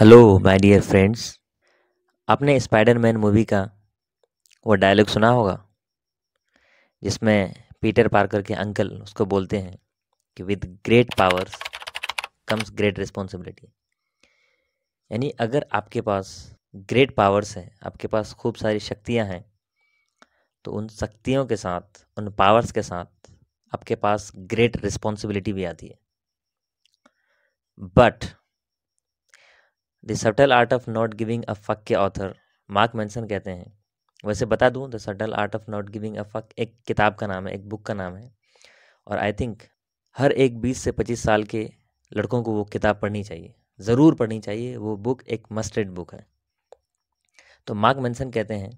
Hello my dear friends आपने Spiderman movie का वो डायलॉग सुना होगा जिसमें पीटर पार्कर के अंकल उसको बोलते हैं कि with great powers comes great responsibility यानी अगर आपके पास ग्रेट पावर्स हैं आपके पास खूब सारी शक्तियां हैं तो उन शक्तियों के साथ उन पावर्स के साथ आपके पास ग्रेट रिस्पॉन्सिबिलिटी भी आती है but the subtle art of not giving a fuck के ऑथर मार्क मैंसन कहते हैं वैसे बता दूँ the subtle art of not giving a fuck एक किताब का नाम है एक बुक का नाम है और आई थिंक हर एक बीस से पच्चीस साल के लड़कों को वो किताब पढ़नी चाहिए ज़रूर पढ़नी चाहिए वो बुक एक मस्टेड बुक है तो मार्क मैंसन कहते हैं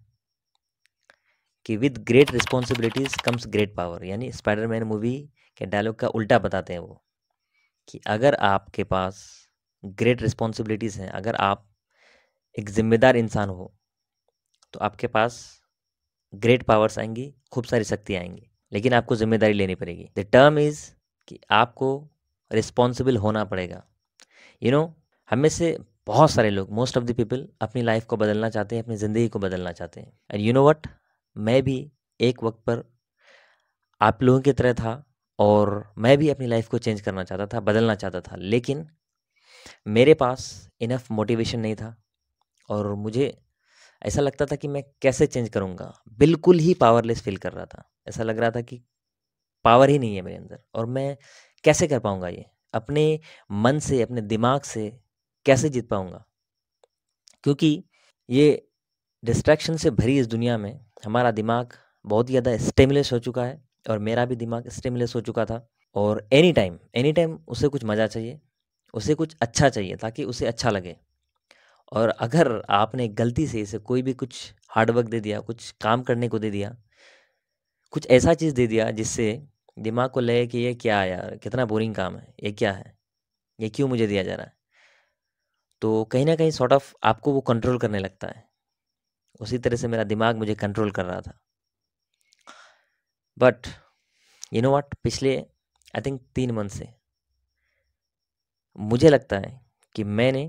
कि with great responsibilities comes great power यानी स्पाइडरमैन मूवी के डायलॉग का उल्टा बताते हैं वो कि अगर आपके पास ग्रेट रिस्पॉन्सिबिलिटीज़ हैं अगर आप एक ज़िम्मेदार इंसान हो तो आपके पास ग्रेट पावर्स आएंगी खूब सारी शक्ति आएंगी लेकिन आपको जिम्मेदारी लेनी पड़ेगी द टर्म इज़ कि आपको रिस्पॉन्सिबल होना पड़ेगा यू नो हमें से बहुत सारे लोग मोस्ट ऑफ द पीपल अपनी लाइफ को बदलना चाहते हैं अपनी ज़िंदगी को बदलना चाहते हैं एंड यू नो वट मैं भी एक वक्त पर आप लोगों की तरह था और मैं भी अपनी लाइफ को चेंज करना चाहता था बदलना चाहता था लेकिन मेरे पास इनफ मोटिवेशन नहीं था और मुझे ऐसा लगता था कि मैं कैसे चेंज करूँगा बिल्कुल ही पावरलेस फील कर रहा था ऐसा लग रहा था कि पावर ही नहीं है मेरे अंदर और मैं कैसे कर पाऊँगा ये अपने मन से अपने दिमाग से कैसे जीत पाऊँगा क्योंकि ये डिस्ट्रैक्शन से भरी इस दुनिया में हमारा दिमाग बहुत ज़्यादा स्टेमलेस हो चुका है और मेरा भी दिमाग स्टेमुलस हो चुका था और एनी टाइम एनी टाइम उसे कुछ मज़ा चाहिए उसे कुछ अच्छा चाहिए ताकि उसे अच्छा लगे और अगर आपने गलती से इसे कोई भी कुछ हार्डवर्क दे दिया कुछ काम करने को दे दिया कुछ ऐसा चीज़ दे दिया जिससे दिमाग को लगे कि ये क्या है यार कितना बोरिंग काम है ये क्या है ये क्यों मुझे दिया जा रहा है तो कहीं ना कहीं सॉर्ट ऑफ आपको वो कंट्रोल करने लगता है उसी तरह से मेरा दिमाग मुझे कंट्रोल कर रहा था बट यू नो वाट पिछले आई थिंक तीन मंथ से मुझे लगता है कि मैंने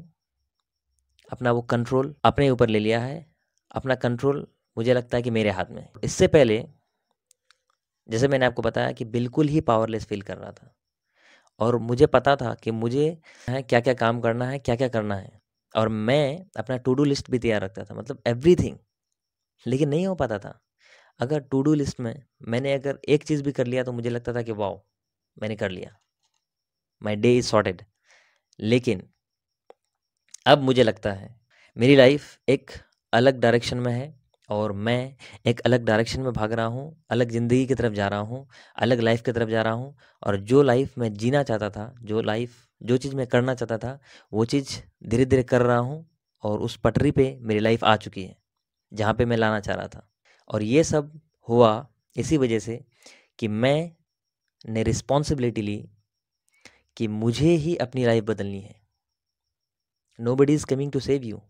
अपना वो कंट्रोल अपने ऊपर ले लिया है अपना कंट्रोल मुझे लगता है कि मेरे हाथ में है इससे पहले जैसे मैंने आपको बताया कि बिल्कुल ही पावरलेस फील कर रहा था और मुझे पता था कि मुझे क्या क्या काम करना है क्या क्या करना है और मैं अपना टू डू लिस्ट भी तैयार रखता था मतलब एवरीथिंग लेकिन नहीं हो पाता था अगर टू डू लिस्ट में मैंने अगर एक चीज़ भी कर लिया तो मुझे लगता था कि वाओ मैंने कर लिया माई डे इज़ सॉर्टेड लेकिन अब मुझे लगता है मेरी लाइफ एक अलग डायरेक्शन में है और मैं एक अलग डायरेक्शन में भाग रहा हूँ अलग ज़िंदगी की तरफ जा रहा हूँ अलग लाइफ की तरफ जा रहा हूँ और जो लाइफ मैं जीना चाहता था जो लाइफ जो चीज़ मैं करना चाहता था वो चीज़ धीरे धीरे कर रहा हूँ और उस पटरी पे मेरी लाइफ आ चुकी है जहाँ पे मैं लाना चाह रहा था और ये सब हुआ इसी वजह से कि मैं ने रिस्पॉन्सिबिलिटी ली कि मुझे ही अपनी लाइफ बदलनी है nobody is coming to save you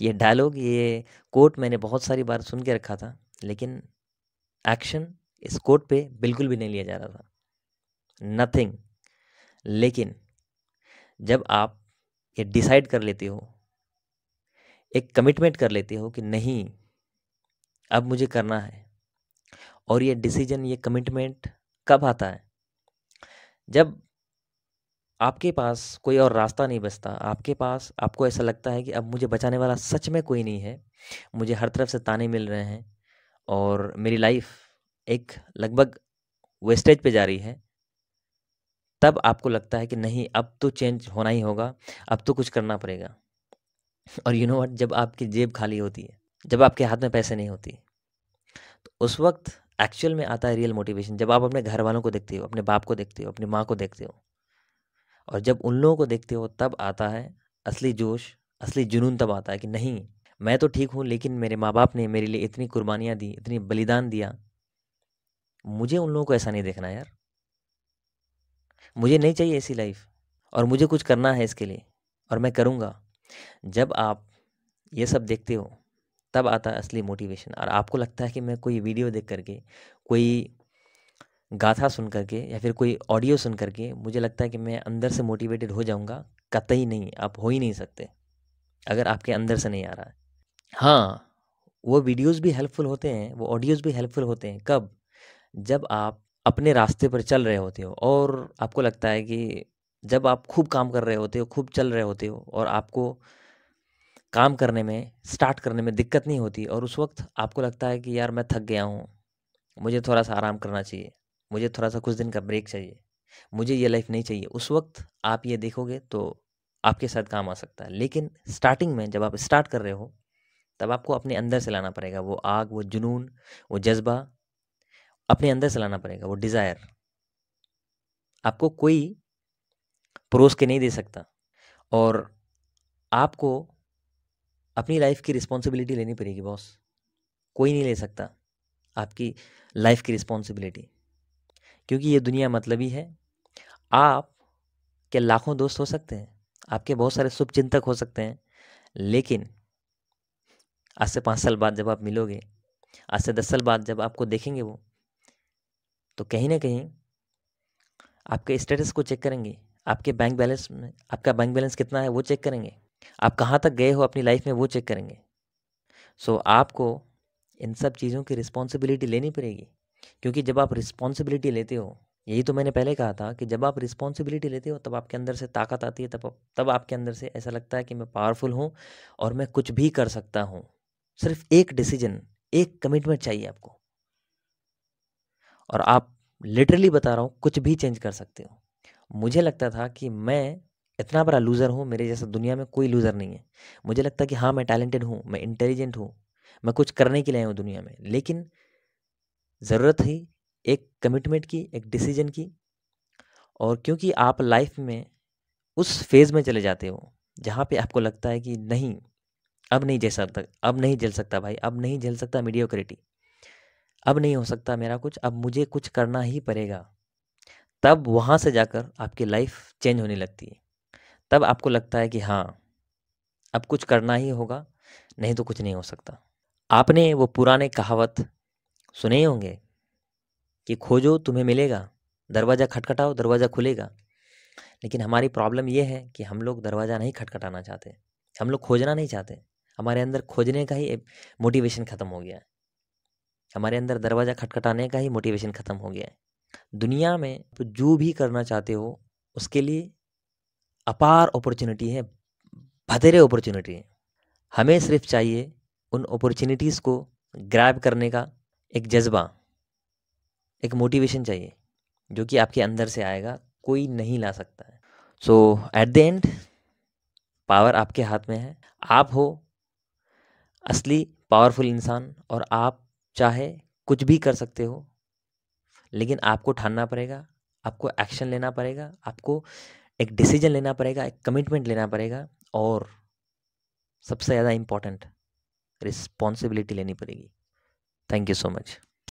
ये डायलॉग ये कोट मैंने बहुत सारी बार सुन के रखा था लेकिन एक्शन इस कोट पे बिल्कुल भी नहीं लिया जा रहा था नथिंग लेकिन जब आप ये डिसाइड कर लेते हो एक कमिटमेंट कर लेते हो कि नहीं अब मुझे करना है और ये डिसीजन ये कमिटमेंट कब आता है जब आपके पास कोई और रास्ता नहीं बचता आपके पास आपको ऐसा लगता है कि अब मुझे बचाने वाला सच में कोई नहीं है मुझे हर तरफ से ताने मिल रहे हैं और मेरी लाइफ एक लगभग वेस्टेज पे जा रही है तब आपको लगता है कि नहीं अब तो चेंज होना ही होगा अब तो कुछ करना पड़ेगा और यू नो वट जब आपकी जेब खाली होती है जब आपके हाथ में पैसे नहीं होती तो उस वक्त एक्चुअल में आता है रियल मोटिवेशन जब आप अपने घर वालों को देखते हो अपने बाप को देखते हो अपनी माँ को देखते हो और जब उन लोगों को देखते हो तब आता है असली जोश असली जुनून तब आता है कि नहीं मैं तो ठीक हूँ लेकिन मेरे माँ बाप ने मेरे लिए इतनी कुर्बानियाँ दी इतनी बलिदान दिया मुझे उन लोगों को ऐसा नहीं देखना यार मुझे नहीं चाहिए ऐसी लाइफ और मुझे कुछ करना है इसके लिए और मैं करूँगा जब आप ये सब देखते हो तब आता है असली मोटिवेशन और आपको लगता है कि मैं कोई वीडियो देख करके कोई गाथा सुन करके या फिर कोई ऑडियो सुन करके मुझे लगता है कि मैं अंदर से मोटिवेटेड हो जाऊँगा कतई नहीं आप हो ही नहीं सकते अगर आपके अंदर से नहीं आ रहा है हाँ वो वीडियोस भी हेल्पफुल होते हैं वो ऑडियोज़ भी हेल्पफुल होते हैं कब जब आप अपने रास्ते पर चल रहे होते हो और आपको लगता है कि जब आप खूब काम कर रहे होते हो खूब चल रहे होते हो और आपको काम करने में स्टार्ट करने में दिक्कत नहीं होती और उस वक्त आपको लगता है कि यार मैं थक गया हूँ मुझे थोड़ा सा आराम करना चाहिए मुझे थोड़ा सा कुछ दिन का ब्रेक चाहिए मुझे ये लाइफ नहीं चाहिए उस वक्त आप ये देखोगे तो आपके साथ काम आ सकता है लेकिन स्टार्टिंग में जब आप स्टार्ट कर रहे हो तब आपको अपने अंदर से लाना पड़ेगा वो आग वो जुनून वो जज्बा अपने अंदर से लाना पड़ेगा वो डिज़ायर आपको कोई परोस के नहीं दे सकता और आपको अपनी लाइफ की रिस्पॉन्सिबिलिटी लेनी पड़ेगी बॉस कोई नहीं ले सकता आपकी लाइफ की रिस्पॉन्सिबिलिटी क्योंकि ये दुनिया मतलबी है आप के लाखों दोस्त हो सकते हैं आपके बहुत सारे शुभ चिंतक हो सकते हैं लेकिन आज से पाँच साल बाद जब आप मिलोगे आज से दस साल बाद जब आपको देखेंगे वो तो कहीं ना कहीं आपके स्टेटस को चेक करेंगे आपके बैंक बैलेंस में आपका बैंक बैलेंस कितना है वो चेक करेंगे आप कहाँ तक गए हो अपनी लाइफ में वो चेक करेंगे सो आपको इन सब चीज़ों की रिस्पॉन्सिबिलिटी लेनी पड़ेगी क्योंकि जब आप रिस्पॉन्सिबिलिटी लेते हो यही तो मैंने पहले कहा था कि जब आप रिस्पॉन्सिबिलिटी लेते हो तब आपके अंदर से ताकत आती है तब तब आपके अंदर से ऐसा लगता है कि मैं पावरफुल हूँ और मैं कुछ भी कर सकता हूँ सिर्फ एक डिसीजन एक कमिटमेंट चाहिए आपको और आप लिटरली बता रहा हूँ कुछ भी चेंज कर सकते हो मुझे लगता था कि मैं इतना बड़ा लूज़र हूँ मेरे जैसा दुनिया में कोई लूज़र नहीं है मुझे लगता कि हाँ मैं टैलेंटेड हूँ मैं इंटेलिजेंट हूँ मैं कुछ करने के लिए हूँ दुनिया में लेकिन ज़रूरत है एक कमिटमेंट की एक डिसीजन की और क्योंकि आप लाइफ में उस फेज़ में चले जाते हो जहाँ पे आपको लगता है कि नहीं अब नहीं जल सकता अब नहीं जल सकता भाई अब नहीं जल सकता मीडियोक्रेटी अब नहीं हो सकता मेरा कुछ अब मुझे कुछ करना ही पड़ेगा तब वहाँ से जाकर आपकी लाइफ चेंज होने लगती है तब आपको लगता है कि हाँ अब कुछ करना ही होगा नहीं तो कुछ नहीं हो सकता आपने वो पुराने कहावत सुने ही होंगे कि खोजो तुम्हें मिलेगा दरवाज़ा खटखटाओ दरवाज़ा खुलेगा लेकिन हमारी प्रॉब्लम ये है कि हम लोग दरवाज़ा नहीं खटखटाना चाहते हम लोग खोजना नहीं चाहते हमारे अंदर खोजने का ही मोटिवेशन ख़त्म हो गया है हमारे अंदर दरवाज़ा खटखटाने का ही मोटिवेशन ख़त्म हो गया है दुनिया में तो जो भी करना चाहते हो उसके लिए अपार अपॉर्चुनिटी है भदेरे अपॉर्चुनिटी है हमें सिर्फ चाहिए उन अपॉर्चुनिटीज़ को ग्रैब करने का एक जज्बा एक मोटिवेशन चाहिए जो कि आपके अंदर से आएगा कोई नहीं ला सकता है so at the end power आपके हाथ में है आप हो असली पावरफुल इंसान और आप चाहे कुछ भी कर सकते हो लेकिन आपको ठानना पड़ेगा आपको एक्शन लेना पड़ेगा आपको एक डिसीजन लेना पड़ेगा एक कमिटमेंट लेना पड़ेगा और सबसे ज़्यादा इम्पोर्टेंट रिस्पॉन्सिबिलिटी लेनी पड़ेगी Thank you so much.